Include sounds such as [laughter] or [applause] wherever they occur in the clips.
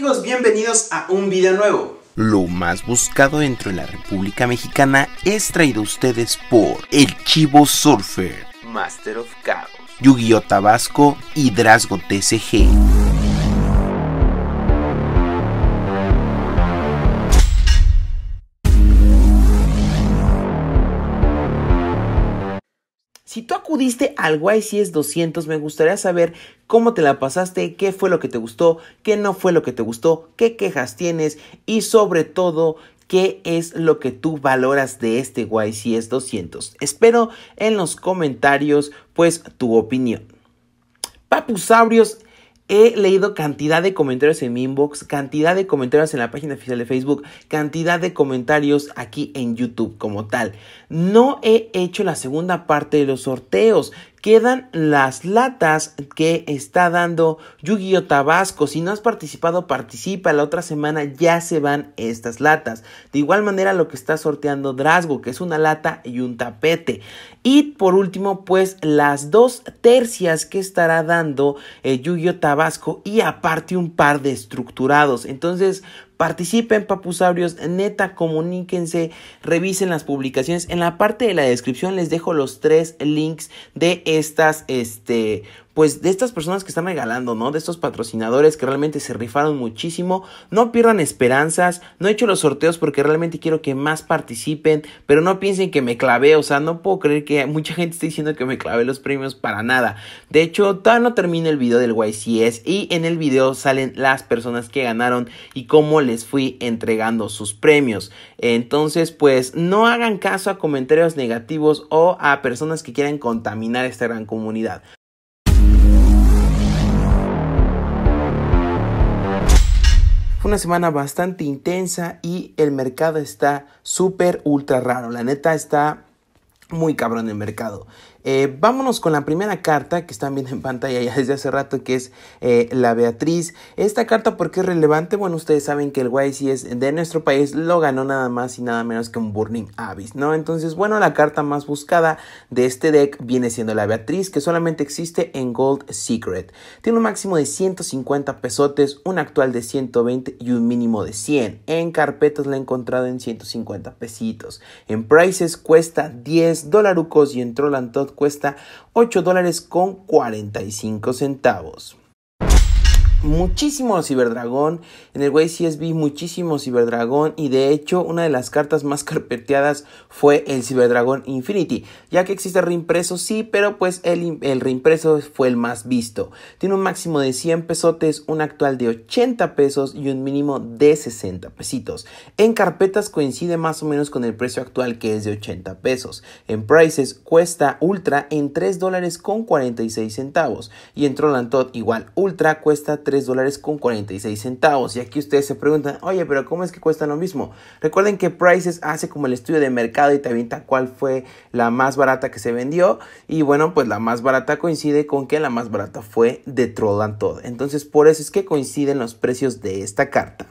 amigos? Bienvenidos a un video nuevo. Lo más buscado dentro de la República Mexicana es traído a ustedes por El Chivo Surfer, Master of Chaos, Yu-Gi-Oh! Tabasco y Drasgo TCG. acudiste al YCS 200, me gustaría saber cómo te la pasaste, qué fue lo que te gustó, qué no fue lo que te gustó, qué quejas tienes y sobre todo qué es lo que tú valoras de este YCS 200. Espero en los comentarios pues tu opinión. Papusaurios He leído cantidad de comentarios en mi inbox, cantidad de comentarios en la página oficial de Facebook, cantidad de comentarios aquí en YouTube como tal. No he hecho la segunda parte de los sorteos quedan las latas que está dando Yu-Gi-Oh Tabasco. Si no has participado, participa. La otra semana ya se van estas latas. De igual manera lo que está sorteando Drasgo, que es una lata y un tapete. Y por último, pues las dos tercias que estará dando eh, Yu-Gi-Oh Tabasco y aparte un par de estructurados. Entonces, Participen, papusaurios, neta, comuníquense, revisen las publicaciones. En la parte de la descripción les dejo los tres links de estas este, pues de estas personas que están regalando, ¿no? De estos patrocinadores que realmente se rifaron muchísimo. No pierdan esperanzas. No he hecho los sorteos porque realmente quiero que más participen, pero no piensen que me clavé, o sea, no puedo creer que mucha gente esté diciendo que me clavé los premios para nada. De hecho, todavía no termino el video del YCS y en el video salen las personas que ganaron y cómo les fui entregando sus premios. Entonces, pues no hagan caso a comentarios negativos o a personas que quieran contaminar esta gran comunidad. una semana bastante intensa y el mercado está súper ultra raro. La neta está muy cabrón el mercado. Eh, vámonos con la primera carta que están viendo en pantalla ya desde hace rato, que es eh, la Beatriz. Esta carta, ¿por qué es relevante? Bueno, ustedes saben que el YCS de nuestro país lo ganó nada más y nada menos que un Burning Abyss, ¿no? Entonces, bueno, la carta más buscada de este deck viene siendo la Beatriz, que solamente existe en Gold Secret. Tiene un máximo de 150 pesotes, un actual de 120 y un mínimo de 100. En carpetas la he encontrado en 150 pesitos. En prices cuesta 10 dolarucos y en Trollantot cuesta 8 dólares con 45 centavos muchísimo Ciberdragón. En el way vi muchísimo Ciberdragón. Y de hecho, una de las cartas más [laughs] carpeteadas fue el Ciberdragón Infinity. Ya que existe reimpreso, sí, pero pues el, el, reimpreso fue el más visto. Tiene un máximo de 100 pesotes, un actual de 80 pesos y un mínimo de 60 pesitos. En carpetas coincide más o menos con el precio actual que es de 80 pesos. En prices cuesta ultra en 3 dólares con 46 centavos. Y en Trollantot igual ultra cuesta 3 3 dólares con 46 centavos. Y aquí ustedes se preguntan, oye, pero ¿cómo es que cuesta lo mismo? Recuerden que Prices hace como el estudio de mercado y te avienta cuál fue la más barata que se vendió. Y bueno, pues la más barata coincide con que la más barata fue de Troll and Todd. Entonces por eso es que coinciden los precios de esta carta.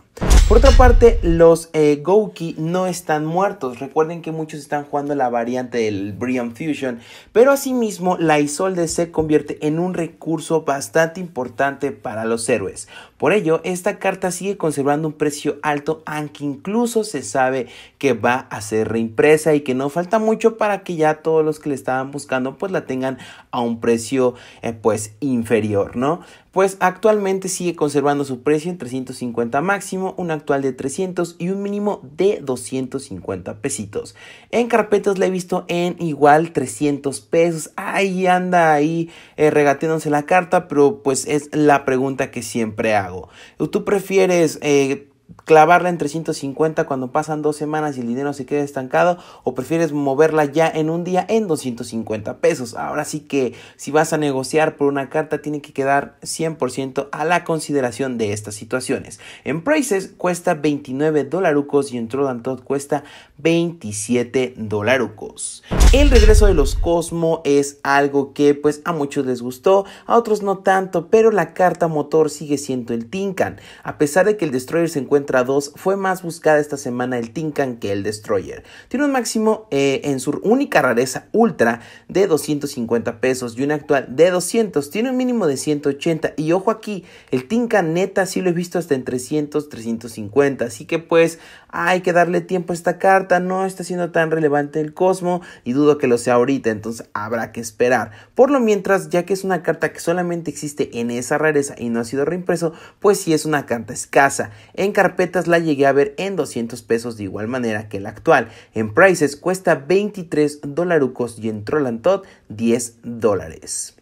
Por otra parte, los eh, Gouki no están muertos. Recuerden que muchos están jugando la variante del Brian Fusion, pero asimismo la Isolde se convierte en un recurso bastante importante para los héroes. Por ello, esta carta sigue conservando un precio alto, aunque incluso se sabe que va a ser reimpresa y que no falta mucho para que ya todos los que le estaban buscando pues la tengan a un precio eh, pues inferior, ¿no? Pues actualmente sigue conservando su precio en 350 máximo, una actual de 300 y un mínimo de 250 pesitos. En carpetas le he visto en igual 300 pesos. Ahí anda ahí eh, regateándose la carta, pero pues es la pregunta que siempre hago. ¿Tú prefieres... Eh, clavarla en 350 cuando pasan dos semanas y el dinero se queda estancado o prefieres moverla ya en un día en 250 pesos. Ahora sí que si vas a negociar por una carta tiene que quedar 100% a la consideración de estas situaciones. En Prices cuesta 29 dolarucos y en Todd cuesta 27 dolarucos. El regreso de los Cosmo es algo que pues a muchos les gustó, a otros no tanto, pero la carta motor sigue siendo el Tinkan. A pesar de que el Destroyer se encuentra 2 fue más buscada esta semana el Tinkan que el Destroyer. Tiene un máximo eh, en su única rareza Ultra de 250 pesos y un actual de 200. Tiene un mínimo de 180 y ojo aquí, el Tinkan neta sí lo he visto hasta en 300, 350. Así que pues hay que darle tiempo a esta carta, no está siendo tan relevante el Cosmo y dudo que lo sea ahorita, entonces habrá que esperar. Por lo mientras, ya que es una carta que solamente existe en esa rareza y no ha sido reimpreso, pues sí es una carta escasa. En carpeta la llegué a ver en 200 pesos de igual manera que la actual. En Prices cuesta 23 dolarucos y en Trollantot 10 dólares.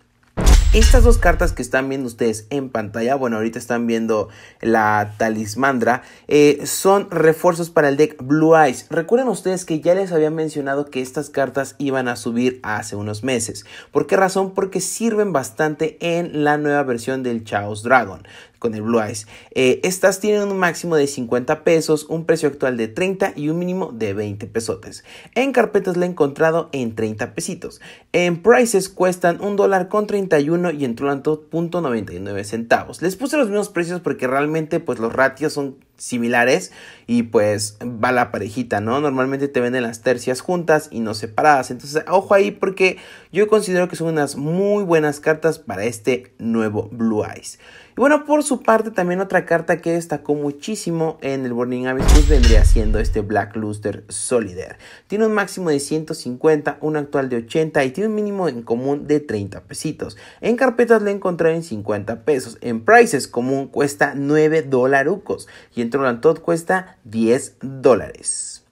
Estas dos cartas que están viendo ustedes en pantalla, bueno, ahorita están viendo la talismandra, eh, son refuerzos para el deck Blue Eyes. Recuerden ustedes que ya les había mencionado que estas cartas iban a subir hace unos meses. ¿Por qué razón? Porque sirven bastante en la nueva versión del Chaos Dragon con el Blue Eyes. Eh, estas tienen un máximo de 50 pesos, un precio actual de 30 y un mínimo de 20 pesotes. En carpetas la he encontrado en 30 pesitos. En prices cuestan 1 dólar con 31 y en .99 centavos. Les puse los mismos precios porque realmente pues los ratios son similares y pues va la parejita, ¿no? Normalmente te venden las tercias juntas y no separadas. Entonces, ojo ahí porque yo considero que son unas muy buenas cartas para este nuevo Blue Eyes. Y bueno, por su parte, también otra carta que destacó muchísimo en el Burning Abyss pues, vendría siendo este Black Luster Solider. Tiene un máximo de 150, un actual de 80 y tiene un mínimo en común de 30 pesitos. En carpetas le encontré en 50 pesos. En prices común cuesta 9 dolarucos y en Toronto cuesta 10 dólares.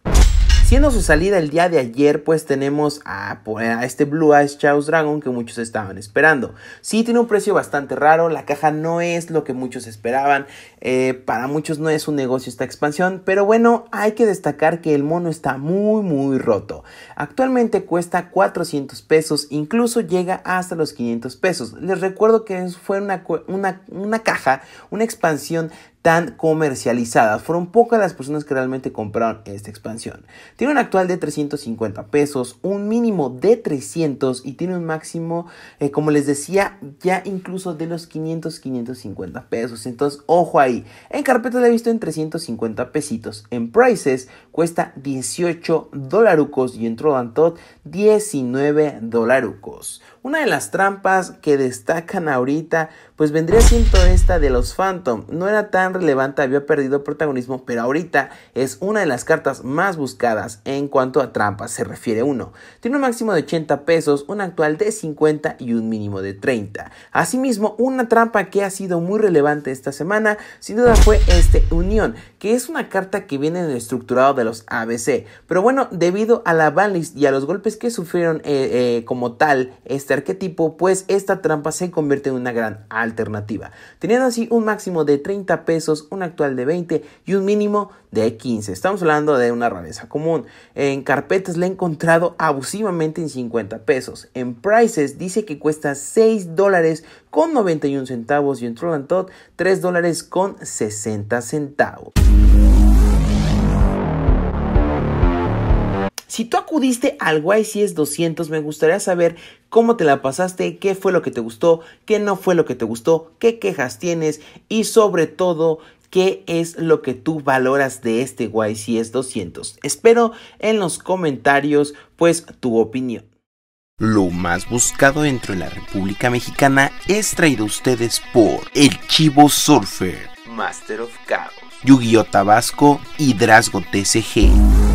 Siendo su salida el día de ayer, pues tenemos a, pues, este Blue Eyes Chaos Dragon que muchos estaban esperando. Sí, tiene un precio bastante raro, la caja no es lo que muchos esperaban, eh, para muchos no es un negocio esta expansión, pero bueno, hay que destacar que el mono está muy muy roto. Actualmente cuesta 400 pesos, incluso llega hasta los 500 pesos. Les recuerdo que fue una caja, una expansión tan comercializadas. Fueron pocas las personas que realmente compraron esta expansión. Tiene un actual de 350 pesos, un mínimo de 300 y tiene un máximo, eh, como les decía, ya incluso de los 500, 550 pesos. Entonces, ojo ahí. En carpeta la he visto en 350 pesitos. En prices cuesta 18 dolarucos y en Trodantot 19 dolarucos. Una de las trampas que destacan ahorita, pues vendría siendo esta de los Phantom. No era tan relevante, había perdido protagonismo, pero ahorita es una de las cartas más buscadas en cuanto a trampas se refiere uno. Tiene un máximo de 80 pesos, un actual de 50 y un mínimo de 30. Asimismo, una trampa que ha sido muy relevante esta semana, sin duda fue este Unión, que es una carta que viene en el estructurado de los ABC. Pero bueno, debido a la banlist y a los golpes que sufrieron eh, eh, como tal este arquetipo, pues esta trampa se convierte en una gran alternativa. Teniendo así un máximo de 30 pesos, un actual de 20 y un mínimo de 15. Estamos hablando de una rareza común. En carpetas la he encontrado abusivamente en 50 pesos. En prices dice que cuesta 6 dólares con 91 centavos y en todo Tot 3 dólares con 60 centavos. Si tú acudiste al YCS 200, me gustaría saber cómo te la pasaste, qué fue lo que te gustó, qué no fue lo que te gustó, qué quejas tienes y sobre todo qué es lo que tú valoras de este YCS 200. Espero en los comentarios pues tu opinión. Lo más buscado dentro de la República Mexicana es traído a ustedes por El Chivo Surfer, Master of Chaos, Yu-Gi-Oh! Tabasco y Drazgo TCG.